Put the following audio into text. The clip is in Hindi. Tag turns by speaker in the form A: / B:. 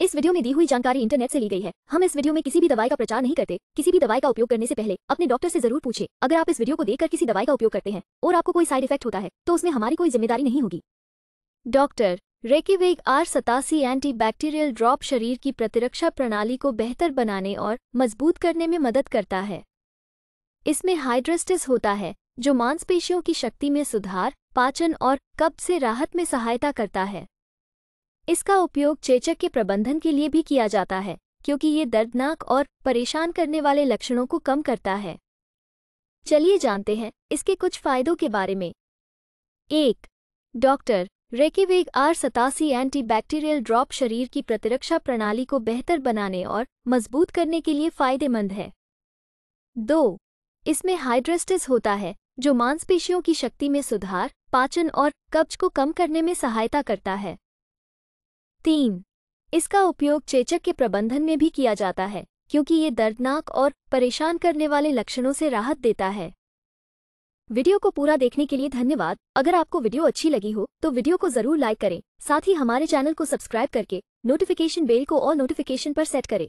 A: इस वीडियो में दी हुई जानकारी इंटरनेट से ली गई है हम इस वीडियो में किसी भी दवाई का प्रचार नहीं करते किसी भी दवाई का उपयोग करने से पहले अपने डॉक्टर से जरूर पूछे अगर आप इस वीडियो को देखकर किसी दवाई का उपयोग करते हैं और आपको कोई साइड इफेक्ट होता है तो उसमें हमारी कोई जिम्मेदारी नहीं होगी डॉक्टर रेकीवेग आर सतासी बैक्टीरियल ड्रॉप शरीर की प्रतिरक्षा प्रणाली को बेहतर बनाने और मजबूत करने में मदद करता है इसमें हाइड्रस्टिस होता है जो मांसपेशियों की शक्ति में सुधार पाचन और कब्ज से राहत में सहायता करता है इसका उपयोग चेचक के प्रबंधन के लिए भी किया जाता है क्योंकि ये दर्दनाक और परेशान करने वाले लक्षणों को कम करता है चलिए जानते हैं इसके कुछ फायदों के बारे में एक डॉक्टर रेकेवेग आर सतासी एंटीबैक्टीरियल ड्रॉप शरीर की प्रतिरक्षा प्रणाली को बेहतर बनाने और मजबूत करने के लिए फायदेमंद है दो इसमें हाइड्रेस्टिस होता है जो मांसपेशियों की शक्ति में सुधार पाचन और कब्ज को कम करने में सहायता करता है तीन इसका उपयोग चेचक के प्रबंधन में भी किया जाता है क्योंकि ये दर्दनाक और परेशान करने वाले लक्षणों से राहत देता है वीडियो को पूरा देखने के लिए धन्यवाद अगर आपको वीडियो अच्छी लगी हो तो वीडियो को जरूर लाइक करें साथ ही हमारे चैनल को सब्सक्राइब करके नोटिफिकेशन बेल को और नोटिफिकेशन पर सेट करें